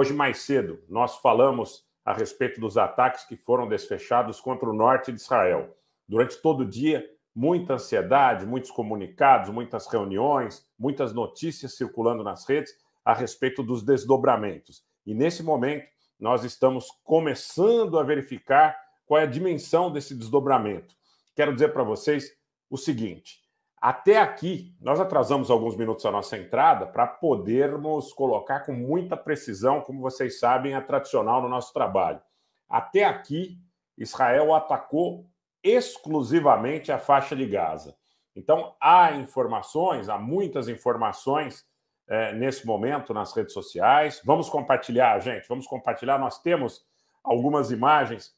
Hoje, mais cedo, nós falamos a respeito dos ataques que foram desfechados contra o norte de Israel. Durante todo o dia, muita ansiedade, muitos comunicados, muitas reuniões, muitas notícias circulando nas redes a respeito dos desdobramentos. E nesse momento, nós estamos começando a verificar qual é a dimensão desse desdobramento. Quero dizer para vocês o seguinte: até aqui, nós atrasamos alguns minutos a nossa entrada para podermos colocar com muita precisão, como vocês sabem, é tradicional no nosso trabalho. Até aqui, Israel atacou exclusivamente a faixa de Gaza. Então, há informações, há muitas informações é, nesse momento nas redes sociais. Vamos compartilhar, gente, vamos compartilhar. Nós temos algumas imagens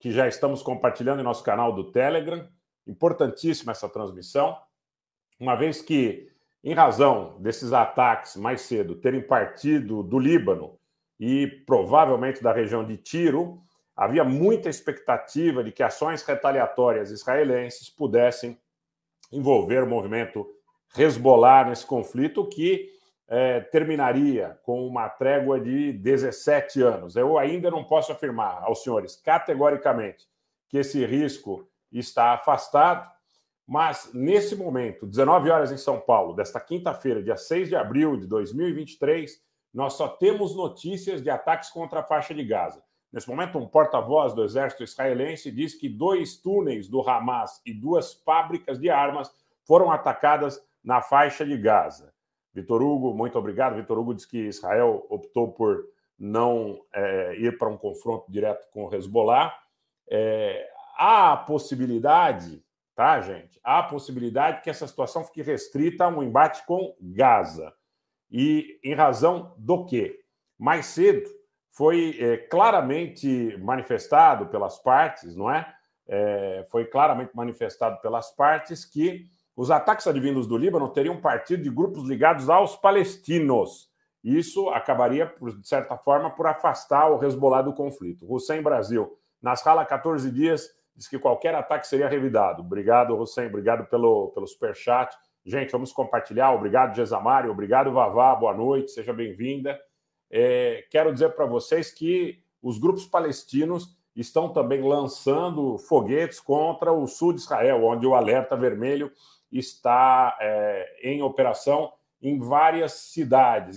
que já estamos compartilhando em nosso canal do Telegram. Importantíssima essa transmissão, uma vez que, em razão desses ataques mais cedo terem partido do Líbano e provavelmente da região de Tiro, havia muita expectativa de que ações retaliatórias israelenses pudessem envolver o movimento Hezbollah nesse conflito que eh, terminaria com uma trégua de 17 anos. Eu ainda não posso afirmar aos senhores categoricamente que esse risco está afastado. Mas nesse momento, 19 horas em São Paulo, desta quinta-feira, dia 6 de abril de 2023, nós só temos notícias de ataques contra a faixa de Gaza. Nesse momento, um porta-voz do exército israelense diz que dois túneis do Hamas e duas fábricas de armas foram atacadas na faixa de Gaza. Vitor Hugo, muito obrigado. Vitor Hugo diz que Israel optou por não é, ir para um confronto direto com o Hezbollah. É, há a possibilidade, tá, gente? Há a possibilidade que essa situação fique restrita a um embate com Gaza. E em razão do quê? Mais cedo foi é, claramente manifestado pelas partes, não é? é? Foi claramente manifestado pelas partes que os ataques advindos do Líbano teriam partido de grupos ligados aos palestinos. Isso acabaria, de certa forma, por afastar o resbolar do conflito. Hussein Brasil, Nasrallah, 14 dias Diz que qualquer ataque seria revidado. Obrigado, Hussein. Obrigado pelo, pelo superchat. Gente, vamos compartilhar. Obrigado, Gesamari. Obrigado, Vavá. Boa noite. Seja bem-vinda. É, quero dizer para vocês que os grupos palestinos estão também lançando foguetes contra o sul de Israel, onde o alerta vermelho está é, em operação em várias cidades.